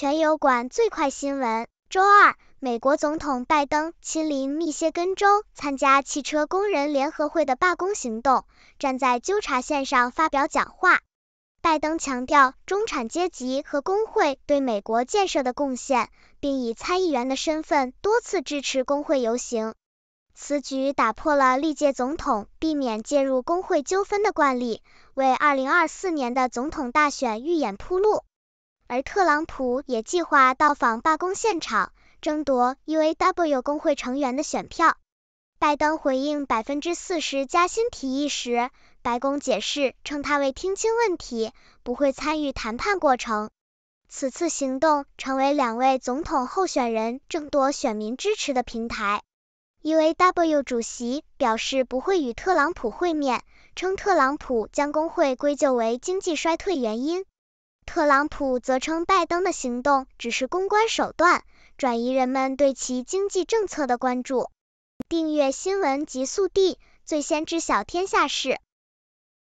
全油管最快新闻：周二，美国总统拜登亲临密歇根州参加汽车工人联合会的罢工行动，站在纠察线上发表讲话。拜登强调中产阶级和工会对美国建设的贡献，并以参议员的身份多次支持工会游行。此举打破了历届总统避免介入工会纠纷的惯例，为2024年的总统大选预演铺路。而特朗普也计划到访罢工现场，争夺 UAW 工会成员的选票。拜登回应百分之四十加薪提议时，白宫解释称他未听清问题，不会参与谈判过程。此次行动成为两位总统候选人争夺选民支持的平台。UAW 主席表示不会与特朗普会面，称特朗普将工会归咎为经济衰退原因。特朗普则称，拜登的行动只是公关手段，转移人们对其经济政策的关注。订阅新闻极速递，最先知晓天下事。